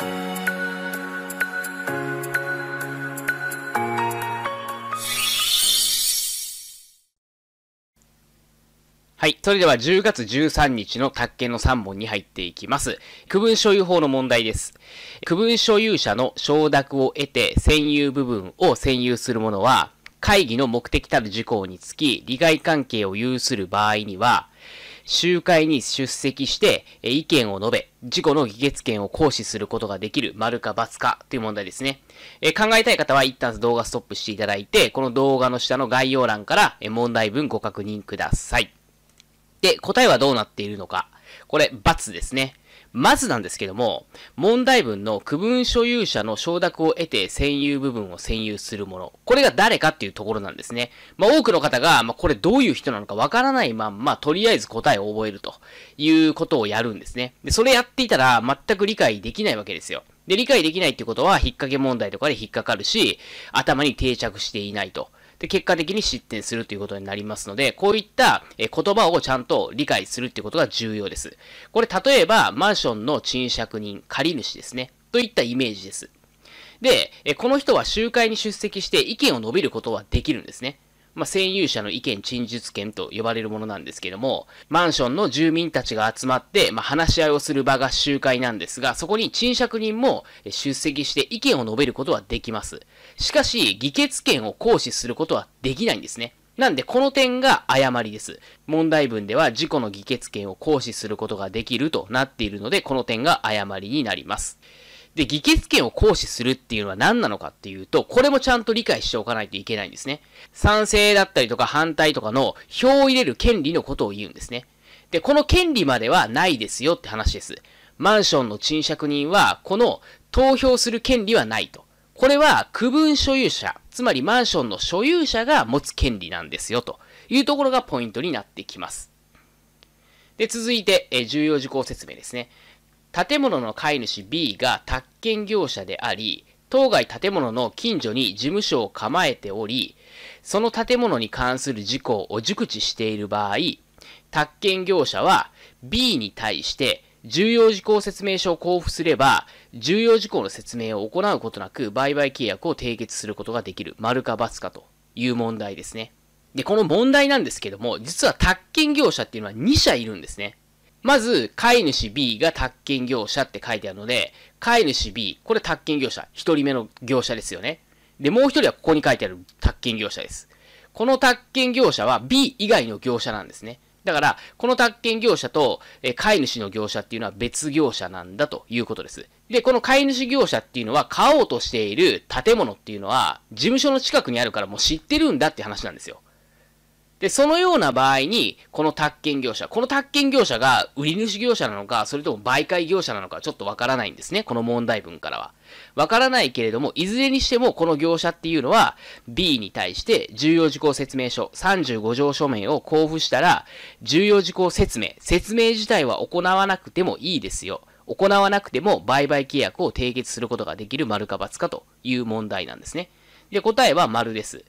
はい。それでは10月13日の宅建の3問に入っていきます。区分所有法の問題です。区分所有者の承諾を得て占有部分を占有する者は、会議の目的たる事項につき、利害関係を有する場合には、集会に出席して、え意見を述べ、事故の議決権を行使することができる、丸か×かという問題ですね。え考えたい方は一旦動画ストップしていただいて、この動画の下の概要欄から、え問題文ご確認ください。で、答えはどうなっているのか。これ、×ですね。まずなんですけども、問題文の区分所有者の承諾を得て占有部分を占有するもの。これが誰かっていうところなんですね。まあ、多くの方が、まあ、これどういう人なのかわからないまんま、とりあえず答えを覚えるということをやるんですね。で、それやっていたら全く理解できないわけですよ。で、理解できないってことは、引っ掛け問題とかで引っかかるし、頭に定着していないと。で、結果的に失点するということになりますので、こういった言葉をちゃんと理解するってことが重要です。これ、例えば、マンションの賃借人、借り主ですね。といったイメージです。で、この人は集会に出席して意見を述べることはできるんですね。まあ、占有者の意見陳述権と呼ばれるものなんですけども、マンションの住民たちが集まって、まあ、話し合いをする場が集会なんですが、そこに賃借人も出席して意見を述べることはできます。しかし、議決権を行使することはできないんですね。なんで、この点が誤りです。問題文では、事故の議決権を行使することができるとなっているので、この点が誤りになります。で、議決権を行使するっていうのは何なのかっていうと、これもちゃんと理解しておかないといけないんですね。賛成だったりとか反対とかの票を入れる権利のことを言うんですね。で、この権利まではないですよって話です。マンションの賃借人は、この投票する権利はないと。これは区分所有者、つまりマンションの所有者が持つ権利なんですよというところがポイントになってきます。で、続いて、え重要事項説明ですね。建物の飼い主 B が宅建業者であり、当該建物の近所に事務所を構えており、その建物に関する事項を熟知している場合、宅建業者は B に対して重要事項説明書を交付すれば、重要事項の説明を行うことなく売買契約を締結することができる、丸か×かという問題ですね。で、この問題なんですけども、実は宅建業者っていうのは2社いるんですね。まず、飼い主 B が宅建業者って書いてあるので、飼い主 B、これ宅建業者、一人目の業者ですよね。で、もう一人はここに書いてある宅建業者です。この宅建業者は B 以外の業者なんですね。だから、この宅建業者と、え飼い主の業者っていうのは別業者なんだということです。で、この飼い主業者っていうのは、買おうとしている建物っていうのは、事務所の近くにあるからもう知ってるんだって話なんですよ。で、そのような場合に、この宅建業者、この宅建業者が売り主業者なのか、それとも媒介業者なのか、ちょっとわからないんですね。この問題文からは。わからないけれども、いずれにしても、この業者っていうのは、B に対して重要事項説明書35条書面を交付したら、重要事項説明、説明自体は行わなくてもいいですよ。行わなくても売買契約を締結することができる丸か×かという問題なんですね。で、答えは丸です。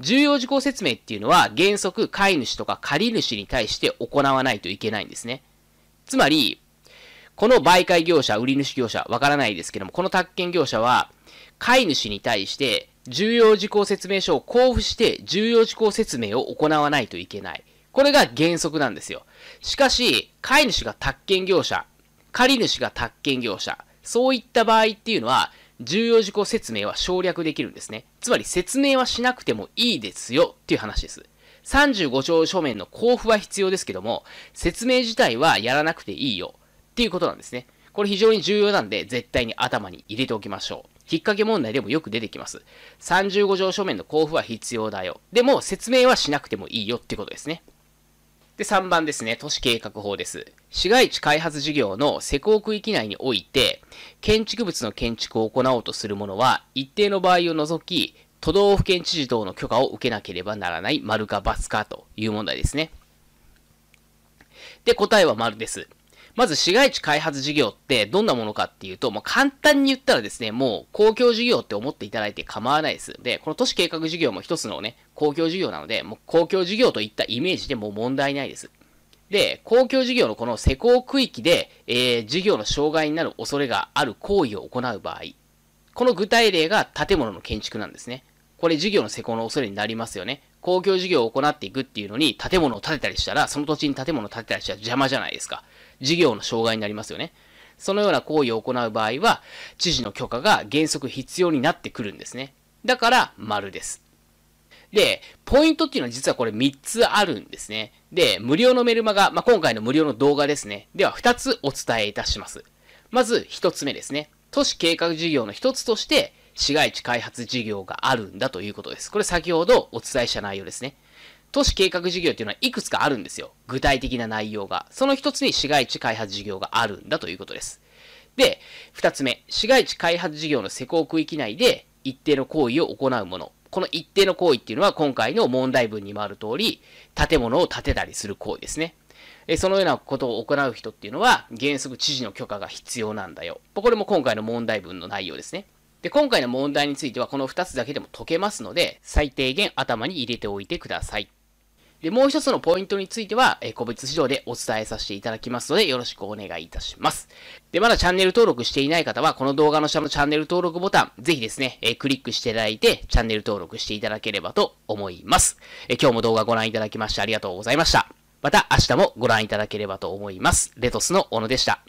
重要事項説明っていうのは原則飼い主とか借り主に対して行わないといけないんですね。つまり、この媒介業者、売り主業者、わからないですけども、この宅建業者は、飼い主に対して重要事項説明書を交付して重要事項説明を行わないといけない。これが原則なんですよ。しかし、飼い主が宅建業者、借り主が宅建業者、そういった場合っていうのは、重要事項説明は省略できるんですね。つまり説明はしなくてもいいですよっていう話です。35条書面の交付は必要ですけども、説明自体はやらなくていいよっていうことなんですね。これ非常に重要なんで、絶対に頭に入れておきましょう。引っ掛け問題でもよく出てきます。35条書面の交付は必要だよ。でも、説明はしなくてもいいよってことですね。で、3番ですね、都市計画法です。市街地開発事業の施工区域内において、建築物の建築を行おうとするものは、一定の場合を除き、都道府県知事等の許可を受けなければならない、丸か×かという問題ですね。で、答えは丸です。まず市街地開発事業ってどんなものかっていうと、もう簡単に言ったらですね、もう公共事業って思っていただいて構わないです。で、この都市計画事業も一つのね、公共事業なので、もう公共事業といったイメージでもう問題ないです。で、公共事業のこの施工区域で、えー、事業の障害になる恐れがある行為を行う場合、この具体例が建物の建築なんですね。これ事業の施工の恐れになりますよね。公共事業を行っていくっていうのに建物を建てたりしたら、その土地に建物を建てたりしたら邪魔じゃないですか。事業の障害になりますよね。そのような行為を行う場合は、知事の許可が原則必要になってくるんですね。だから、丸です。で、ポイントっていうのは実はこれ3つあるんですね。で、無料のメルマガ、まあ、今回の無料の動画ですね。では2つお伝えいたします。まず1つ目ですね。都市計画事業の1つとして、市街地開発事業があるんだということです。これ先ほどお伝えした内容ですね。都市計画事業っていうのはいくつかあるんですよ。具体的な内容が。その一つに市街地開発事業があるんだということです。で、二つ目、市街地開発事業の施工区域内で一定の行為を行うもの。この一定の行為っていうのは今回の問題文にもある通り、建物を建てたりする行為ですね。そのようなことを行う人っていうのは、原則知事の許可が必要なんだよ。これも今回の問題文の内容ですね。で、今回の問題についてはこの2つだけでも解けますので、最低限頭に入れておいてください。で、もう一つのポイントについては、え個別指導でお伝えさせていただきますので、よろしくお願いいたします。で、まだチャンネル登録していない方は、この動画の下のチャンネル登録ボタン、ぜひですね、えクリックしていただいて、チャンネル登録していただければと思います。え今日も動画ご覧いただきましてありがとうございました。また明日もご覧いただければと思います。レトスの小野でした。